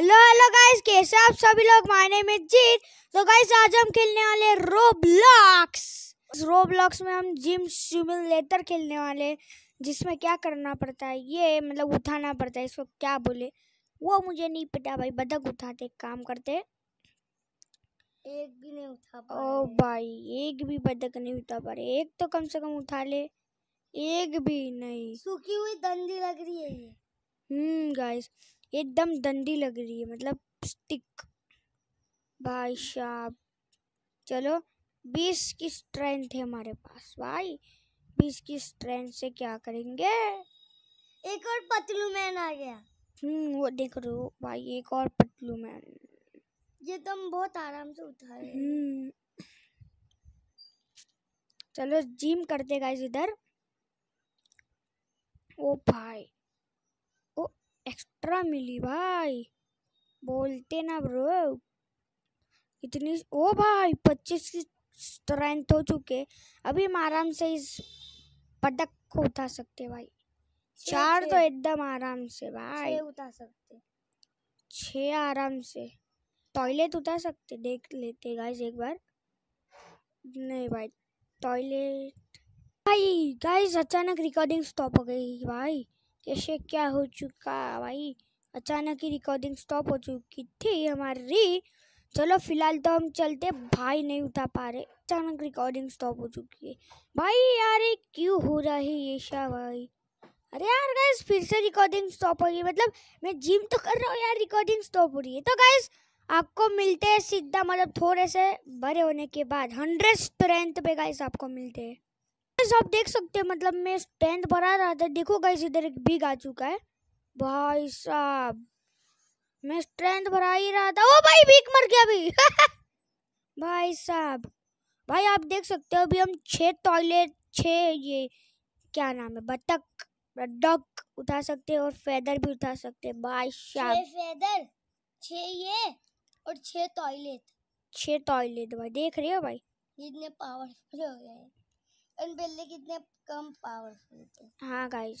Hello hello guys कैसे आप सभी लोग माय नेम इज जीत तो गाइस आज हम खेलने वाले रोब्लॉक्स रोब्लॉक्स में हम जिम लेटर खेलने वाले जिसमें क्या करना पड़ता है ये मतलब उठाना पड़ता है इसको क्या बोले वो मुझे नहीं पता भाई बदक उठाते काम करते एक भी नहीं उठा पा ओ भाई एक भी बदक नहीं उठा पा रहे एक तो कम से कम उठा ले एक भी नहीं सूखी हुई दंडी लग रही है ये हम्म गाइस एकदम डंडी लग रही है मतलब स्टिक भाई साहब चलो बीस की स्ट्रेंथ है हमारे पास भाई बीस की स्ट्रेंथ से क्या करेंगे एक और पतलू मैन आ गया हम्म वो देख रहे हो भाई एक और पतलू मैन ये तुम तो बहुत आराम से उठा रहे हम्म। चलो जिम करते गाइस इधर ओ भाई एक्स्ट्रा मिली भाई बोलते ना ब्रो इतनी ओ भाई पच्चीस की स्ट्रेंथ हो चुके अभी हम आराम से इस पटक को उठा सकते भाई चार तो एकदम आराम से भाई उठा सकते छः आराम से टॉयलेट उठा सकते देख लेते गाइस एक बार नहीं भाई टॉयलेट भाई गाइस अचानक रिकॉर्डिंग स्टॉप हो गई भाई कैसे क्या हो चुका भाई अचानक ही रिकॉर्डिंग स्टॉप हो चुकी थी हमारी चलो फिलहाल तो हम चलते भाई नहीं उठा पा रहे अचानक रिकॉर्डिंग स्टॉप हो चुकी है भाई यार क्यों हो रहा है ये शाह भाई अरे यार गाइस फिर से रिकॉर्डिंग स्टॉप हो गई मतलब मैं जिम तो कर रहा हूँ यार रिकॉर्डिंग स्टॉप हो रही है तो गाइस आपको मिलते हैं सीधा मतलब थोड़े से बड़े होने के बाद हंड्रेड स्ट्रेंथ पे गाइस आपको मिलते हैं गाइस आप देख सकते हैं मतलब मैं टेंथ भरा रहा था देखो गाइस इधर एक बिग आ चुका है भाई साहब मैं टेंथ भरा ही रहा था ओ भाई बिग मर गया अभी भाई साहब भाई आप देख सकते हो अभी हम छह टॉयलेट छह ये क्या नाम है बतख डक उठा सकते हैं और फेदर भी उठा सकते हैं भाई साहब छह फेदर छह ये और छह टॉयलेट छह टॉयलेट भाई देख रहे हो भाई इतने पावरफुल हो गए इन बिल्ली कितने कम पावरफुल थे हाँ गाइस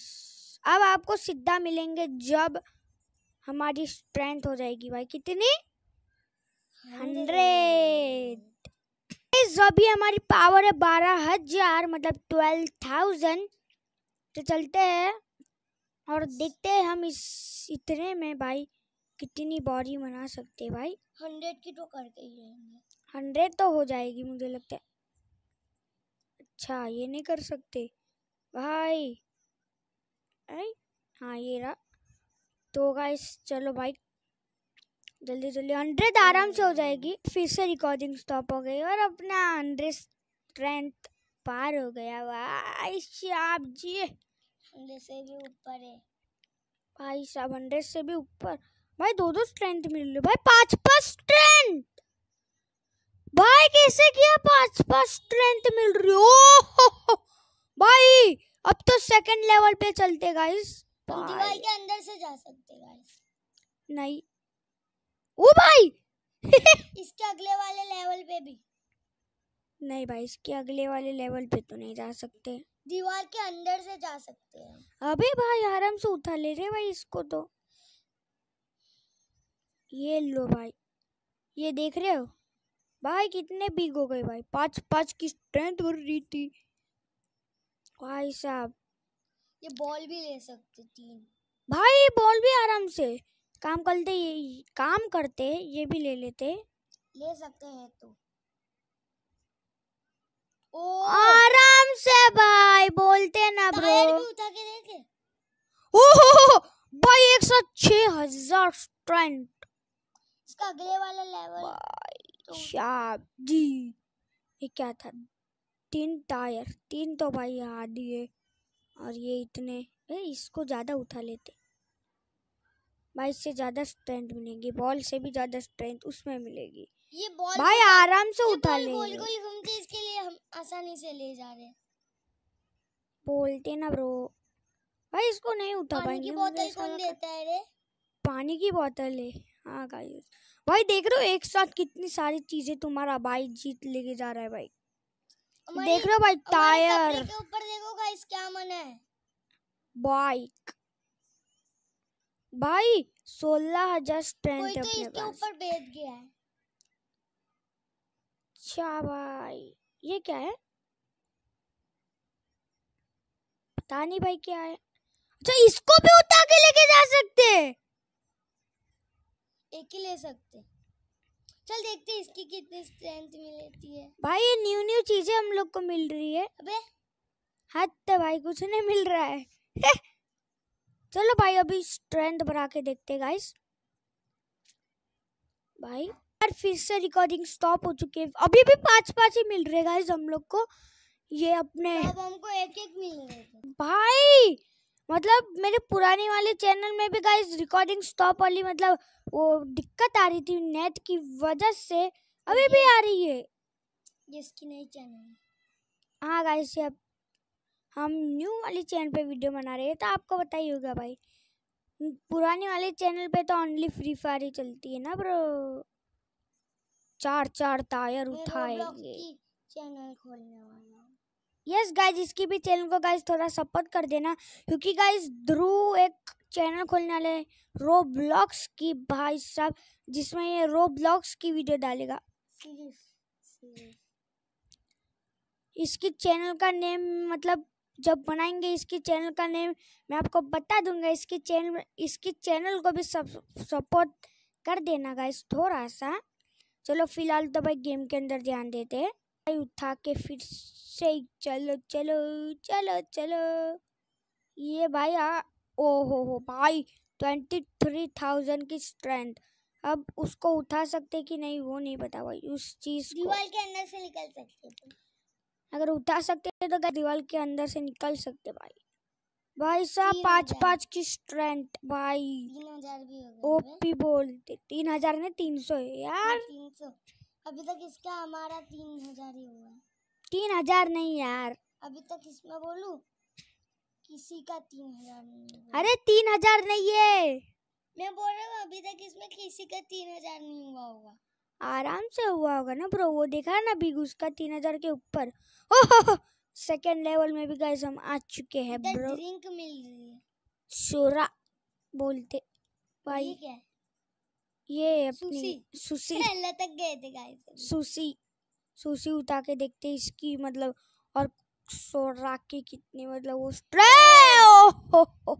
अब आपको सीधा मिलेंगे जब हमारी स्ट्रेंथ हो जाएगी भाई कितनी हंड्रेड अभी हमारी पावर है बारह हजार मतलब ट्वेल्व थाउजेंड तो चलते हैं और देखते हैं हम इस इतने में भाई कितनी बॉडी बना सकते हैं भाई हंड्रेड की तो करके ही हंड्रेड तो हो जाएगी मुझे लगता है अच्छा ये नहीं कर सकते भाई आई हाँ ये रहा तो गाइस चलो भाई जल्दी जल्दी हंड्रेड हम्म। आराम से हो जाएगी फिर से रिकॉर्डिंग स्टॉप हो गई और अपना हंड्रेड स्ट्रेंथ पार हो गया भाई आप जी हंड्रेड से भी ऊपर है भाई साहब हंड्रेड से भी ऊपर भाई दो दो स्ट्रेंथ मिल लो भाई पांच पांच स्ट्रेंथ भाई कैसे किया पांच पांच स्ट्रेंथ मिल रही हो भाई अब तो सेकंड लेवल पे चलते गाइस दीवार के अंदर से जा सकते गाइस नहीं ओ भाई इसके अगले वाले लेवल पे भी नहीं भाई इसके अगले वाले लेवल पे तो नहीं जा सकते दीवार के अंदर से जा सकते हैं अबे भाई आराम से उठा ले रहे भाई इसको तो ये लो भाई ये देख रहे हो भाई कितने बिग हो गए भाई पांच पांच की स्ट्रेंथ बढ़ रही थी भाई साहब ये बॉल भी ले सकते तीन भाई बॉल भी आराम से काम करते ये काम करते ये भी ले लेते ले सकते हैं तो ओ आराम से भाई बोलते ना ब्रो उठा के देखे ओहो भाई एक सौ छह हजार स्ट्रेंथ इसका अगले वाला लेवल तो शाब्दी ये क्या था तीन टायर तीन तो भाई आ दिए और ये इतने ए, इसको ज़्यादा उठा लेते भाई इससे ज़्यादा स्ट्रेंथ मिलेगी बॉल से भी ज़्यादा स्ट्रेंथ उसमें मिलेगी ये बॉल भाई आराम से उठा ले गोल गोल घूमते इसके लिए हम आसानी से ले जा रहे बोलते ना ब्रो भाई इसको नहीं उठा पानी की बोतल कौन देता है रे पानी की बोतल है हाँ गाइस भाई देख रहे हो एक साथ कितनी सारी चीजें तुम्हारा भाई जीत लेके जा रहा है भाई देख रहे हो भाई टायर ऊपर देखो गाइस क्या मन है बाइक भाई सोलह हजार स्ट्रेंथ है तो अपने पास ऊपर बेच गया है अच्छा भाई ये क्या है पता नहीं भाई क्या है अच्छा इसको भी उठा के लेके जा सकते हैं एक ही ले सकते चल देखते हैं इसकी कितनी स्ट्रेंथ मिलती है भाई ये न्यू न्यू चीजें हम लोग को मिल रही है अबे हद तो भाई कुछ नहीं मिल रहा है चलो भाई अभी स्ट्रेंथ बढ़ा के देखते हैं गाइस भाई यार फिर से रिकॉर्डिंग स्टॉप हो चुकी है अभी भी पांच पांच ही मिल रहे गाइस हम लोग को ये अपने अब हमको एक एक मिल रहे भाई मतलब मेरे पुराने वाले चैनल में भी गाइस रिकॉर्डिंग स्टॉप वाली मतलब वो दिक्कत आ रही थी नेट की वजह से अभी भी आ रही है जिसकी नई चैनल हाँ गाइस अब हम न्यू वाले चैनल पे वीडियो बना रहे हैं तो आपको पता ही होगा भाई पुराने वाले चैनल पे तो ओनली फ्री फायर ही चलती है ना ब्रो चार चार टायर उठाए चैनल खोलने वाला यस गाइज इसकी भी चैनल को गाइज थोड़ा सपोर्ट कर देना क्योंकि गाइज ध्रुव एक चैनल खोलने वाले रो ब्लॉग्स की भाई साहब जिसमें ये रो ब्लॉग्स की वीडियो डालेगा इसकी चैनल का नेम मतलब जब बनाएंगे इसकी चैनल का नेम मैं आपको बता दूंगा इसकी चैनल इसकी चैनल को भी सपोर्ट कर देना गाइस थोड़ा सा चलो फिलहाल तो भाई गेम के अंदर ध्यान देते हैं उठा के फिर से चलो चलो चलो चलो ये भाई आ हाँ, ओ हो हो भाई ट्वेंटी थ्री थाउजेंड की स्ट्रेंथ अब उसको उठा सकते कि नहीं वो नहीं पता भाई उस चीज़ दीवार के अंदर से निकल सकते अगर उठा सकते हैं तो दीवार के अंदर से निकल सकते भाई भाई साहब पाँच पाँच की स्ट्रेंथ भाई तीन हजार ओपी बोलते तीन हजार ने तीन सौ यार तीन सौ अभी तक इसका हमारा तीन हजार ही हुआ तीन हजार नहीं यार अभी तक इसमें बोलू किसी का तीन हजार नहीं अरे तीन हजार नहीं है मैं बोल रहा हूँ अभी तक इसमें किसी का तीन हजार नहीं हुआ होगा आराम से हुआ होगा ना ब्रो वो देखा ना बिग उसका तीन हजार के ऊपर ओह सेकेंड लेवल में भी गाइस हम आ चुके हैं ब्रो ड्रिंक मिल रही है सोरा बोलते भाई क्या है ये अपनी सुसी तक गए थे गाइस सुसी सुसी उठा के देखते इसकी मतलब और सोरा की कितनी मतलब वो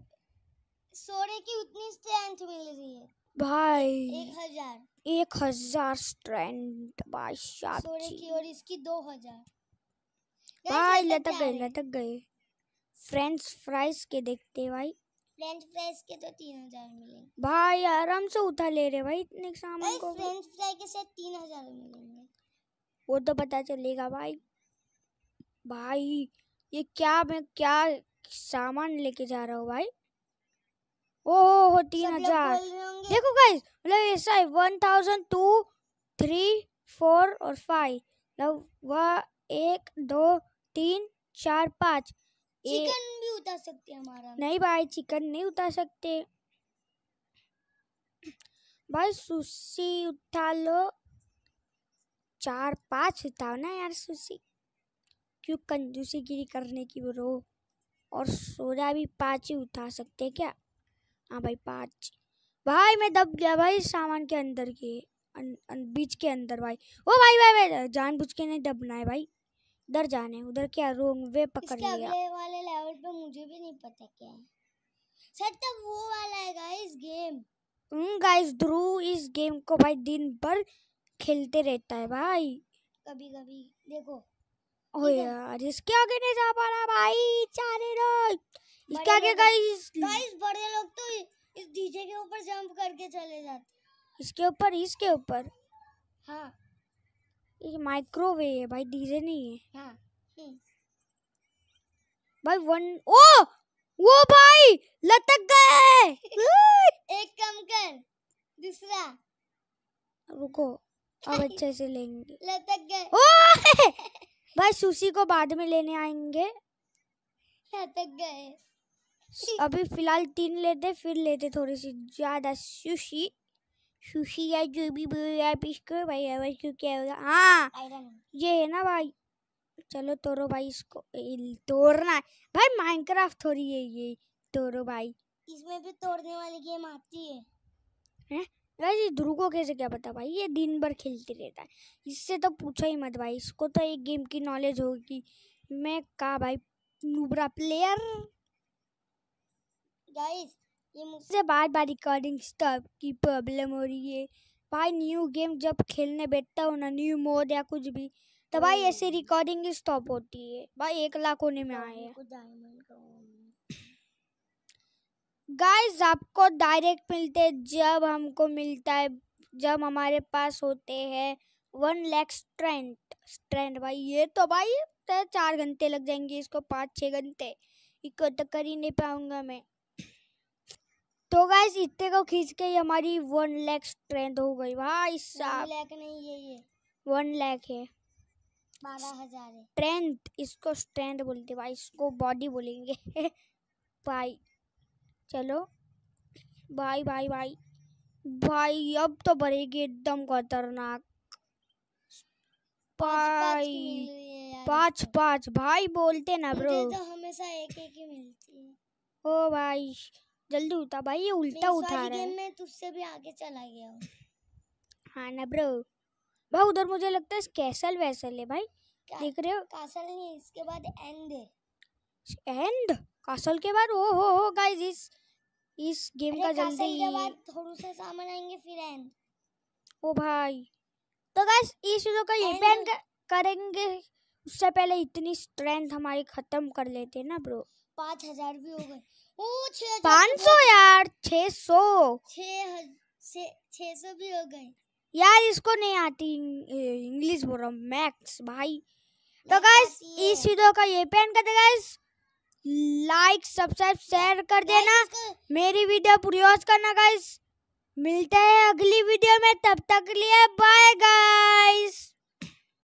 सोरे की उतनी स्ट्रेंथ मिल रही है भाई एक हजार एक हजार स्ट्रेंथ भाई सोरे की और इसकी दो हजार भाई लटक गए लटक गए फ्रेंच फ्राइज के देखते भाई फ्रेंच फ्राइज के तो तीन हजार मिलेंगे भाई आराम से उठा ले रहे भाई इतने सामान को फ्रेंच फ्राई के साथ तीन हजार मिलेंगे वो तो पता चलेगा भाई भाई ये क्या मैं क्या सामान लेके जा रहा हूँ भाई ओ हो तीन हजार देखो गाइस मतलब ऐसा है one thousand two three four और फाइव मतलब वह एक दो तीन चार पाँच चिकन उतार सकते हमारा नहीं भाई चिकन नहीं उतार सकते भाई सुशी उठा लो चार पाँच उठाओ ना यार सुशी क्यों कंजूसी गिरी करने की ब्रो और सोडा भी पाँच ही उठा सकते क्या हाँ भाई पाँच भाई मैं दब गया भाई सामान के अंदर के अन, अन, बीच के अंदर भाई ओ भाई भाई, भाई, भाई जानबूझ के नहीं दबना है भाई उधर जाने उधर क्या रोंग वे पकड़ लिया अगले वाले लेवल पे मुझे भी नहीं पता क्या है सर तब वो वाला है गाइस गेम गाइस ध्रुव इस गेम को भाई दिन भर खेलते रहता है भाई कभी कभी देखो ओ यार इसके आगे नहीं जा पा रहा भाई चारे रोज इसके आगे गाइस गाइस बड़े लोग तो इस डीजे के ऊपर जंप करके चले जाते इसके ऊपर इसके ऊपर हाँ ये माइक्रोवेव है भाई धीरे नहीं है हाँ। हम्म। भाई वन ओ वो भाई लटक गए एक कम कर दूसरा रुको अब अच्छे से लेंगे लटक गए ओ भाई सुशी को बाद में लेने आएंगे लटक गए अभी फिलहाल तीन लेते फिर लेते थोड़ी सी ज्यादा सुशी सुशी या जो भी बोल बोलो आप इसको भाई आवाज क्यों क्या होगा हाँ ये है ना भाई चलो तोड़ो भाई इसको तोड़ना भाई माइनक्राफ्ट थोड़ी है ये तोड़ो भाई इसमें भी तोड़ने वाली गेम आती है हैं वैसे ध्रुव को कैसे क्या पता भाई ये दिन भर खेलते रहता है इससे तो पूछो ही मत भाई इसको तो एक गेम की नॉलेज होगी मैं कहा भाई नूबरा प्लेयर गाइस ये मुझसे बार बार रिकॉर्डिंग स्टॉप की प्रॉब्लम हो रही है भाई न्यू गेम जब खेलने बैठता हो ना न्यू मोड या कुछ भी तो भाई ऐसे रिकॉर्डिंग हम्म। स्टॉप होती है भाई एक लाख होने में आए गाइस आपको डायरेक्ट मिलते जब हमको मिलता है जब हमारे पास होते हैं वन लैख स्ट्रेंथ स्ट्रेंथ भाई ये तो भाई चार घंटे लग जाएंगे इसको पाँच छः घंटे तो कर ही नहीं पाऊंगा मैं तो गाइस इतने को खींच के ही हमारी वन लैख स्ट्रेंथ हो गई भाई साहब लैख नहीं है ये वन लैख है बारह हजार स्ट्रेंथ इसको स्ट्रेंथ बोलते भाई इसको बॉडी बोलेंगे भाई चलो भाई भाई भाई भाई अब तो बढ़ेगी एकदम खतरनाक भाई पाँच पाँच भाई बोलते ना ब्रो तो हमेशा एक एक ही मिलती है ओ भाई जल्दी उठा भाई ये उल्टा उठा रहा है मैं तुझसे भी आगे चला गया हूँ हाँ ना ब्रो भाई उधर मुझे लगता है कैसल वैसल है भाई देख रहे हो कासल नहीं इसके बाद एंड एंड कासल के बाद ओ हो हो गाइस इस इस गेम का जल्दी के बाद थोड़ा सा सामान आएंगे फिर एंड ओ भाई तो गाइस इस वीडियो का ये पेन करेंगे उससे पहले इतनी स्ट्रेंथ हमारी खत्म कर लेते हैं ना ब्रो पाँच हजार भी हो गए पाँच सौ यार छः सौ छः सौ भी हो गए यार इसको नहीं आती इंग्लिश बोल रहा हूँ मैक्स भाई तो गाइस इस वीडियो का ये पेन कर दे गाइस लाइक सब्सक्राइब शेयर कर देना मेरी वीडियो पूरी वॉच करना गाइस मिलते हैं अगली वीडियो में तब तक लिए बाय गाइस